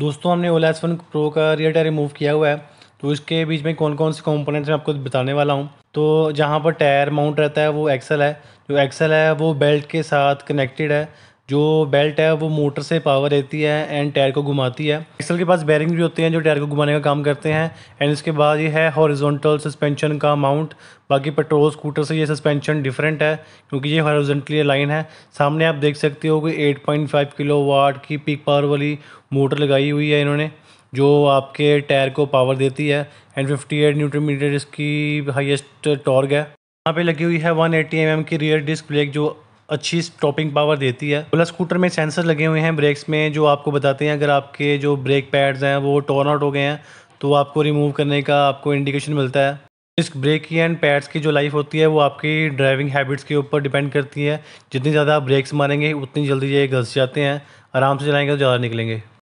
दोस्तों हमने Ola S one pro का रियर टायर रिमूव किया हुआ है तो इसके बीच में कौन कौन से कंपोनेंट्स मैं आपको बताने वाला हूँ तो जहाँ पर टायर माउंट रहता है वो एक्सल है जो एक्सल है वो बेल्ट के साथ कनेक्टेड है जो बेल्ट है वो मोटर से पावर देती है एंड टायर को घुमाती है एक्सल के पास बैरिंग भी होते हैं जो टायर को घुमाने का काम करते हैं एंड इसके बाद ये है हॉरिजॉन्टल सस्पेंशन का माउंट बाकी पेट्रोल स्कूटर से ये सस्पेंशन डिफरेंट है क्योंकि ये हॉरिजॉन्टली लाइन है सामने आप देख सकते हो कि 8.5 किलो वाट की पीक पावर वाली मोटर लगाई हुई है इन्होंने जो आपके टायर को पावर देती है एंड फिफ्टी एट मीटर इसकी हाइस्ट टॉर्क है यहाँ पे लगी हुई है 180 एम mm की रियर डिस्क ब्रेक जो अच्छी स्टॉपिंग पावर देती है प्लस स्कूटर में सेंसर लगे हुए हैं ब्रेक्स में जो आपको बताते हैं अगर आपके जो ब्रेक पैड्स हैं वो टॉर्न आउट हो गए हैं तो आपको रिमूव करने का आपको इंडिकेशन मिलता है इस ब्रेक की एंड पैड्स की जो लाइफ होती है वो आपकी ड्राइविंग हैबिट्स के ऊपर डिपेंड करती है जितनी ज़्यादा आप ब्रेक्स मारेंगे उतनी जल्दी ये घस जाते हैं आराम से चलाएंगे तो ज़्यादा निकलेंगे